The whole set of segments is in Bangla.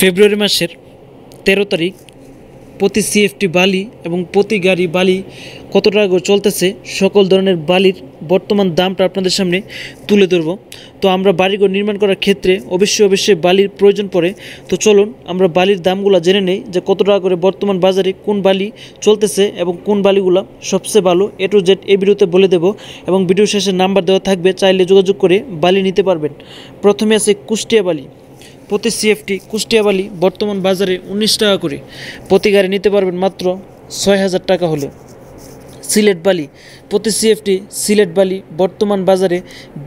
ফেব্রুয়ারি মাসের তেরো তারিখ প্রতি সিএফটি বালি এবং প্রতি গাড়ি বালি কত টাকা করে চলতেছে সকল ধরনের বালির বর্তমান দামটা আপনাদের সামনে তুলে ধরব তো আমরা বাড়িঘর নির্মাণ করার ক্ষেত্রে অবশ্যই অবশ্যই বালির প্রয়োজন পড়ে তো চলুন আমরা বালির দামগুলো জেনে নেই যে কত টাকা করে বর্তমান বাজারে কোন বালি চলতেছে এবং কোন বালিগুলো সবচেয়ে ভালো এ টু জেড এই ভিডিওতে বলে দেব এবং ভিডিও শেষে নাম্বার দেওয়া থাকবে চাইলে যোগাযোগ করে বালি নিতে পারবেন প্রথমে আছে কুষ্টিয়া বালি প্রতি সিএফটি কুষ্টিয়াবালি বর্তমান বাজারে উনিশ টাকা করে প্রতি গাড়ি নিতে পারবেন মাত্র ছয় হাজার টাকা হলে সিলেট বালি প্রতি সিএফটি সিলেট বালি বর্তমান বাজারে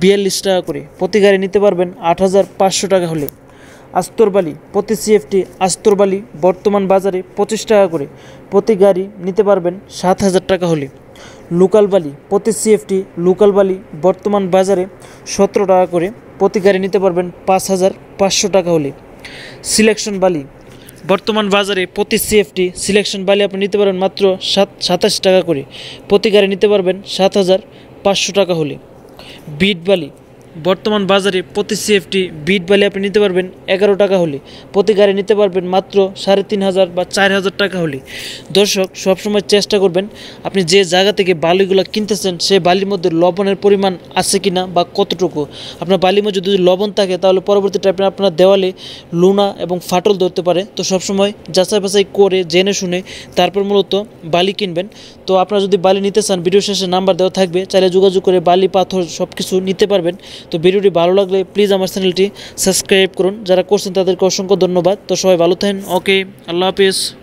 বিয়াল্লিশ টাকা করে প্রতি গাড়ি নিতে পারবেন আট হাজার পাঁচশো টাকা হলে আস্তর বালি প্রতি সিএফটি বালি বর্তমান বাজারে পঁচিশ টাকা করে প্রতি গাড়ি নিতে পারবেন সাত হাজার টাকা হলে লোকাল বালি প্রতি সিএফটি লোকাল বালি বর্তমান বাজারে সতেরো টাকা করে প্রতি গাড়ি নিতে পারবেন পাঁচ হাজার পাঁচশো টাকা হলে সিলেকশন বালি বর্তমান বাজারে প্রতি সিএফটি সিলেকশন বালি আপনি নিতে পারবেন মাত্র সাত সাতাশ টাকা করে প্রতি গাড়ি নিতে পারবেন সাত হাজার পাঁচশো টাকা হলে বিট বালি বর্তমান বাজারে প্রতি সিএফটি বিট বালি আপনি নিতে পারবেন এগারো টাকা হলে প্রতি গাড়ি নিতে পারবেন মাত্র সাড়ে তিন হাজার বা চার হাজার টাকা হলে দর্শক সবসময় চেষ্টা করবেন আপনি যে জায়গা থেকে বালিগুলো কিনতেছেন সেই বালির মধ্যে লবণের পরিমাণ আছে কি না বা কতটুকু আপনার বালির মধ্যে যদি লবণ থাকে তাহলে পরবর্তী টাইপে আপনার দেওয়ালে লুনা এবং ফাটল ধরতে পারে তো সবসময় যাচাই বাছাই করে জেনে শুনে তারপর মূলত বালি কিনবেন তো আপনারা যদি বালি নিতে চান ভিডিও শেষে নাম্বার দেওয়া থাকবে চাইলে যোগাযোগ করে বালি পাথর সব কিছু নিতে পারবেন তো ভিডিওটি ভালো লাগলে প্লিজ আমার চ্যানেলটি সাবস্ক্রাইব করুন যারা করছেন তাদেরকে অসংখ্য ধন্যবাদ তো সবাই ভালো থাকেন ওকে আল্লাহ হাফিজ